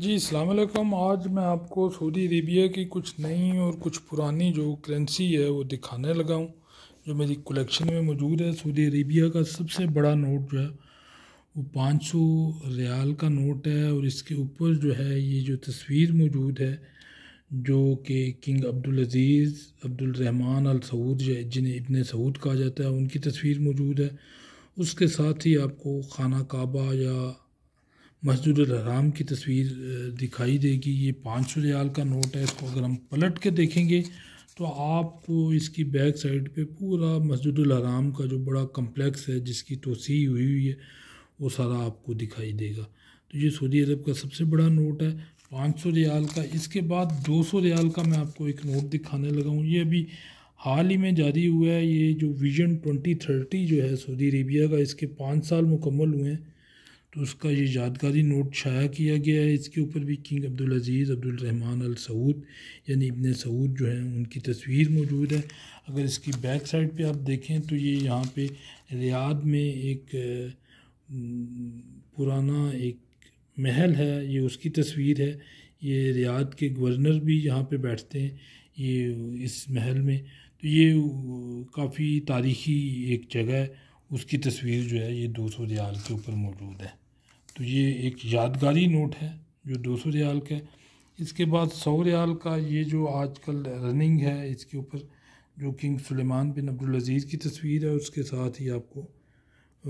जी अलैक्म आज मैं आपको सऊदी अरेबिया की कुछ नई और कुछ पुरानी जो करेंसी है वो दिखाने लगा हूँ जो मेरी कलेक्शन में मौजूद है सऊदी अरेबिया का सबसे बड़ा नोट जो है वो पाँच सौ रियाल का नोट है और इसके ऊपर जो है ये जो तस्वीर मौजूद है जो कि king Abdul Aziz Abdul Rahman Al Saud जिन्हें इब्न सऊद कहा जाता है उनकी तस्वीर मौजूद है उसके साथ ही आपको खाना काबा या मस्जिद हराम की तस्वीर दिखाई देगी ये पाँच सौ रियाल का नोट है इसको अगर हम पलट के देखेंगे तो आपको इसकी बैक साइड पे पूरा मस्जिद हराम का जो बड़ा कम्प्लेक्स है जिसकी तोसी हुई हुई है वो सारा आपको दिखाई देगा तो ये सऊदी अरब का सबसे बड़ा नोट है पाँच सौ रियाल का इसके बाद दो सौ रियाल का मैं आपको एक नोट दिखाने लगा हूँ ये अभी हाल ही में जारी हुआ है ये जो विजन ट्वेंटी थर्टी जो है सऊदी अरेबिया का इसके पाँच साल मुकम्मल हुए हैं तो उसका ये यादगारी नोट शाया किया गया है इसके ऊपर भी king Abdul Aziz Rahman Al Saud यानी इबन सऊद जो हैं उनकी तस्वीर मौजूद है अगर इसकी बैक साइड पे आप देखें तो ये यहाँ पे रियाद में एक पुराना एक महल है ये उसकी तस्वीर है ये रियाद के गवर्नर भी यहाँ पे बैठते हैं ये इस महल में तो ये काफ़ी तारीख़ी एक जगह है उसकी तस्वीर जो है ये दो सौ रियाल के ऊपर मौजूद है तो ये एक यादगारी नोट है जो दो सौ रियाल का है इसके बाद सौ रियाल का ये जो आजकल रनिंग है इसके ऊपर जो किंग सुलेमान बिन अब्दुलज़ीज़ की तस्वीर है उसके साथ ही आपको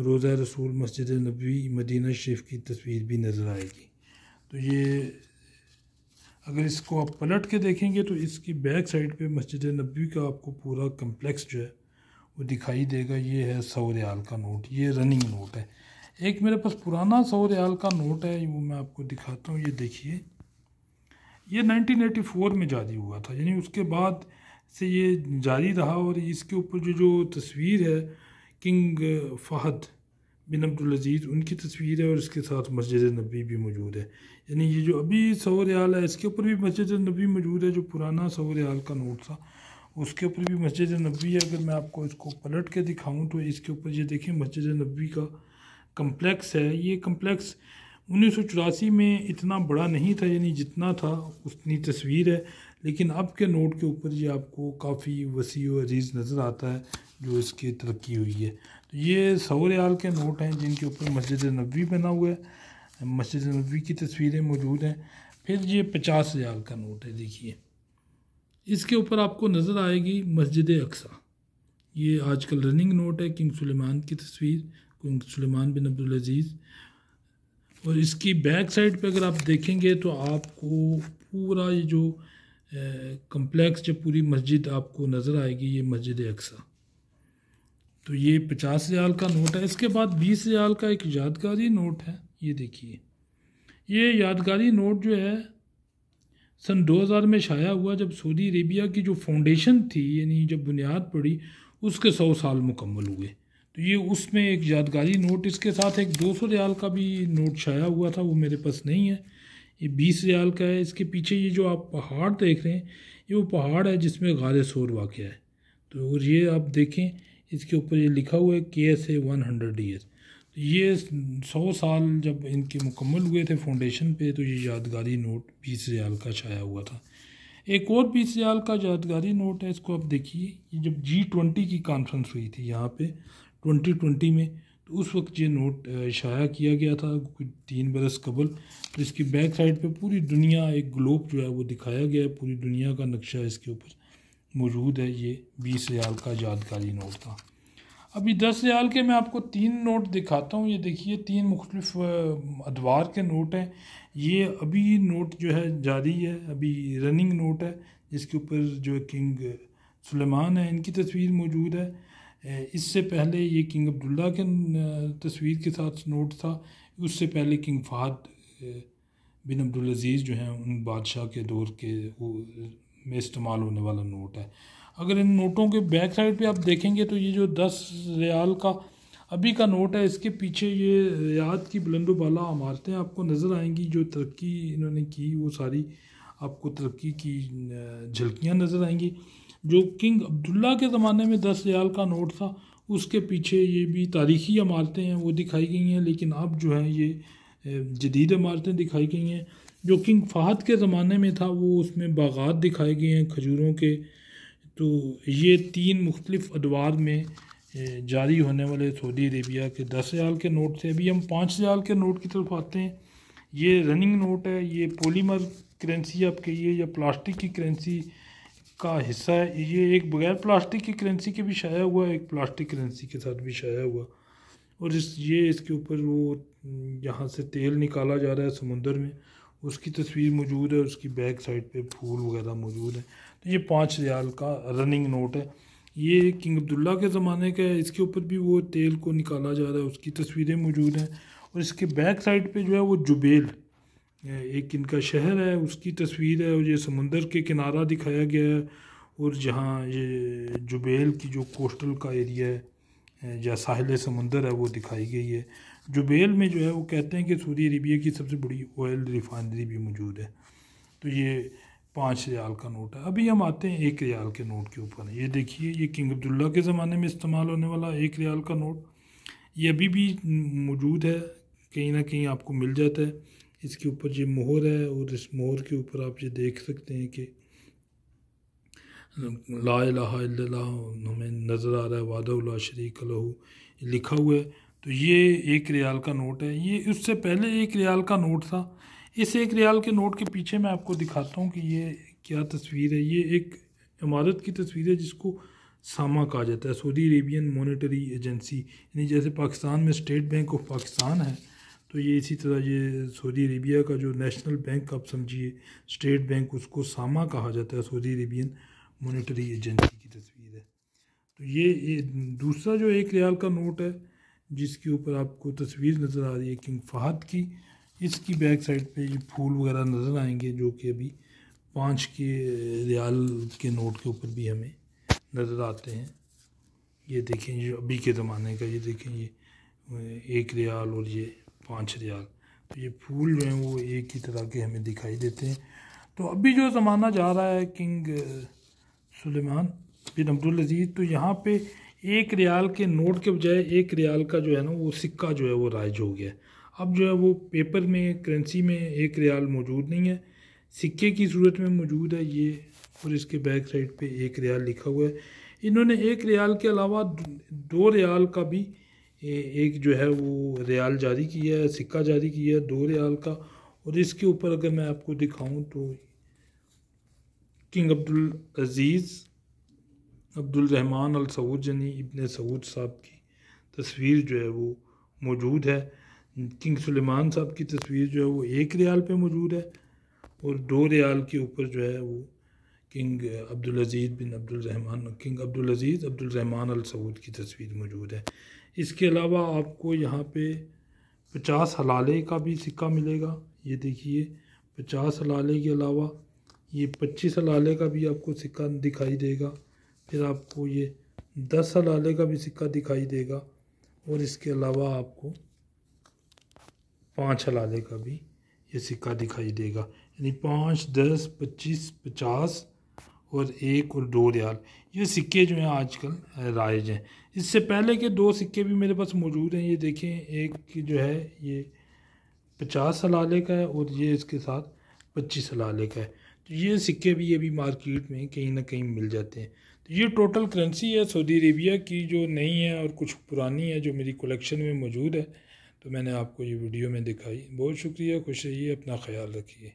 रोज़ा रसूल मस्जिद नबी मदीना शरीफ की तस्वीर भी नज़र आएगी तो ये अगर इसको आप पलट के देखेंगे तो इसकी बैक साइड पे मस्जिद नबी का आपको पूरा कम्प्लेक्स जो है वो दिखाई देगा ये है सौ रियाल का नोट ये रनिंग नोट है एक मेरे पास पुराना सौ रियाल का नोट है वो मैं आपको दिखाता हूँ ये देखिए ये 1984 में जारी हुआ था यानी उसके बाद से ये जारी रहा और इसके ऊपर जो जो तस्वीर है किंग फ़हद बिन अब्दुलज़ीज़ उनकी तस्वीर है और इसके साथ मस्जिद नबी भी मौजूद है यानी ये जो अभी सौ रियाल है इसके ऊपर भी मस्जिद नबी मौजूद है जो पुराना सौ रियाल का नोट था उसके ऊपर भी मस्जिद नबी है अगर मैं आपको इसको पलट के दिखाऊं तो इसके ऊपर ये देखें मस्जिद नबी का कम्प्लेक्स है ये कम्प्लेक्स उन्नीस में इतना बड़ा नहीं था यानी जितना था उतनी तस्वीर है लेकिन अब के नोट के ऊपर ये आपको काफ़ी वसी व अजीज़ नज़र आता है जो इसकी तरक्की हुई है तो ये सौरयाल के नोट हैं जिनके ऊपर मस्जिद नबी बना हुआ है मस्जिद नबी की तस्वीरें मौजूद हैं फिर ये पचास हज़ार का नोट है देखिए इसके ऊपर आपको नज़र आएगी मस्जिद अक्सा ये आजकल रनिंग नोट है किंग सुलेमान की तस्वीर सुलेमान सलेमान अब्दुल अब्दुलज़ीज़ और इसकी बैक साइड पे अगर आप देखेंगे तो आपको पूरा ये जो कम्प्लेक्स जो पूरी मस्जिद आपको नज़र आएगी ये मस्जिद अक्सा तो ये पचास रियाल का नोट है इसके बाद बीस रियाल का एक यादगारी नोट है ये देखिए ये यादगारी नोट जो है सन 2000 में शाया हुआ जब सऊदी अरेबिया की जो फाउंडेशन थी यानी जब बुनियाद पड़ी उसके सौ साल मुकम्मल हुए तो ये उसमें एक यादगारी नोट इसके साथ एक दो सौ रियाल का भी नोट छाया हुआ था वो मेरे पास नहीं है ये बीस रियाल का है इसके पीछे ये जो आप पहाड़ देख रहे हैं ये वो पहाड़ है जिसमें गार सोर वाक़ है तो ये आप देखें इसके ऊपर ये लिखा हुआ है के एस ए वन हंड्रेड तो ये सौ साल जब इनके मुकम्मल हुए थे फाउंडेशन पे तो ये यादगारी नोट बीस रियाल का छाया हुआ था एक और बीस रियाल का यादगारी नोट है इसको आप देखिए ये जब जी ट्वेंटी की कॉन्फ्रेंस हुई थी यहाँ पे ट्वेंटी ट्वेंटी में तो उस वक्त ये नोट शाया किया गया था कुछ तीन बरस कबल तो इसकी बैक साइड पे पूरी दुनिया एक ग्लोब जो है वो दिखाया गया है पूरी दुनिया का नक्शा इसके ऊपर मौजूद है ये बीस रियाल का यादगारी नोट था अभी दस रियाल के मैं आपको तीन नोट दिखाता हूँ ये देखिए तीन मुख्तलिफ अदवार के नोट हैं ये अभी नोट जो है जारी है अभी रनिंग नोट है जिसके ऊपर जो किंग सुलेमान है इनकी तस्वीर मौजूद है Eh, इससे पहले ये किंग अब्दुल्ला के eh, तस्वीर के साथ नोट था उससे पहले king Fahd eh, bin Abdul Aziz जो हैं उन बादशाह के दौर के में इस्तेमाल होने वाला नोट है अगर इन नोटों के बैक साइड पे आप देखेंगे तो ये जो दस रियाल का अभी का नोट है इसके पीछे ये रियाद की बुलंदोबाला इमारतें आपको नज़र आएंगी जो तरक्की इन्होंने की वो सारी आपको तरक्की की झलकियाँ नज़र आएंगी जो किंग अब्दुल्ला के ज़माने में दस रियाल का नोट था उसके पीछे ये भी तारीखी इमारतें हैं वो दिखाई गई हैं लेकिन अब जो है ये जदीद इमारतें दिखाई गई हैं जो किंग फ़हद के ज़माने में था वो उसमें बागात दिखाए गए हैं खजूरों के तो ये तीन मुख्तलिफ अदवार में जारी होने वाले सऊदी अरेबिया के दस हज़ार के नोट थे अभी हम पाँच हज़ार के नोट की तरफ आते हैं ये रनिंग नोट है ये पोलीमर करेंसी आप कहिए या प्लास्टिक की करेंसी का हिस्सा है ये एक बगैर प्लास्टिक की करेंसी के भी शाया हुआ है एक प्लास्टिक करेंसी के साथ भी शाया हुआ और इस ये इसके ऊपर वो यहाँ से तेल निकाला जा रहा है समुंदर में उसकी तस्वीर मौजूद है उसकी बैक साइड पे फूल वगैरह मौजूद है तो ये पाँच रियाल का रनिंग नोट है ये किंग अब्दुल्ला के ज़माने का है इसके ऊपर भी वो तेल को निकाला जा रहा है उसकी तस्वीरें मौजूद हैं और इसके बैक साइड पर जो है वो जुबेल एक इनका शहर है उसकी तस्वीर है और ये समुंदर के किनारा दिखाया गया है और जहाँ ये जुबेल की जो कोस्टल का एरिया है या साहिल समंदर है वो दिखाई गई है जुबेल में जो है वो कहते हैं कि सऊदी अरबिया की सबसे बड़ी ऑयल रिफाइनरी भी मौजूद है तो ये पाँच रियाल का नोट है अभी हम आते हैं एक रियाल के नोट के ऊपर ये देखिए ये किंग अब्दुल्ला के ज़माने में इस्तेमाल होने वाला एक रियाल का नोट ये अभी भी मौजूद है कहीं ना कहीं आपको मिल जाता है इसके ऊपर ये मोहर है और इस मोहर के ऊपर आप ये देख सकते हैं कि ला हमें नज़र आ रहा है वादा शरीक लहू लिखा हुआ है तो ये एक रियाल का नोट है ये उससे पहले एक रियाल का नोट था इस एक रियाल के नोट के पीछे मैं आपको दिखाता हूँ कि ये क्या तस्वीर है ये एक इमारत की तस्वीर है जिसको सामा कहा जाता है सऊदी अरेबियन मोनिटरी एजेंसी यानी जैसे पाकिस्तान में स्टेट बैंक ऑफ पाकिस्तान है तो ये इसी तरह ये सऊदी अरेबिया का जो नेशनल बैंक आप समझिए स्टेट बैंक उसको सामा कहा जाता है सऊदी अरेबियन मोनिटरी एजेंसी की तस्वीर है तो ये, ये दूसरा जो एक रियाल का नोट है जिसके ऊपर आपको तस्वीर नज़र आ रही है किंग फहद की इसकी बैक साइड पे ये फूल वगैरह नज़र आएंगे जो कि अभी पाँच के रियाल के नोट के ऊपर भी हमें नज़र आते हैं ये देखें ये अभी के ज़माने का ये देखें ये एक रियाल और ये पाँच रियाल तो ये फूल जो हैं वो एक ही तरह के हमें दिखाई देते हैं तो अभी जो ज़माना जा रहा है king Suleiman bin Abdul Aziz तो यहाँ पे एक रियाल के नोट के बजाय एक रियाल का जो है ना वो सिक्का जो है वो राइज हो गया अब जो है वो पेपर में करेंसी में एक रियाल मौजूद नहीं है सिक्के की सूरत में मौजूद है ये और इसके बैक साइड पे एक रियाल लिखा हुआ है इन्होंने एक रियाल के अलावा दो रियाल का भी एक जो है वो रियाल जारी किया है सिक्का जारी किया है दो रियाल का और इसके ऊपर अगर मैं आपको दिखाऊं तो king Abdul Aziz Abdul Rahman Al Saud यानी इबन सऊद साहब की तस्वीर जो है वो मौजूद है किंग सुलेमान साहब की तस्वीर जो है वो एक रियाल पे मौजूद है और दो रियाल के ऊपर जो है वो king Abdul Aziz bin Abdul Rahman king Abdul Aziz Abdul Rahman Al Saud की तस्वीर मौजूद है इसके अलावा आपको यहाँ पे पचास हलाले का भी सिक्का मिलेगा ये देखिए पचास हलाले के अलावा ये पच्चीस हलाले का भी आपको सिक्का दिखाई देगा फिर आपको ये दस हलाले का भी सिक्का दिखाई देगा और इसके अलावा आपको पाँच हलाले का भी ये सिक्का दिखाई देगा यानी पाँच दस पच्चीस पचास और एक और दो रियाल ये सिक्के जो हैं आजकल राइज हैं इससे पहले के दो सिक्के भी मेरे पास मौजूद हैं ये देखें एक जो है ये पचास सलाले का है और ये इसके साथ पच्चीस सलाले का है तो ये सिक्के भी ये भी मार्केट में कहीं ना कहीं मिल जाते हैं तो ये टोटल करेंसी है सऊदी अरेबिया की जो नई है और कुछ पुरानी है जो मेरी कलेक्शन में मौजूद है तो मैंने आपको ये वीडियो में दिखाई बहुत शुक्रिया खुश रहिए अपना ख्याल रखिए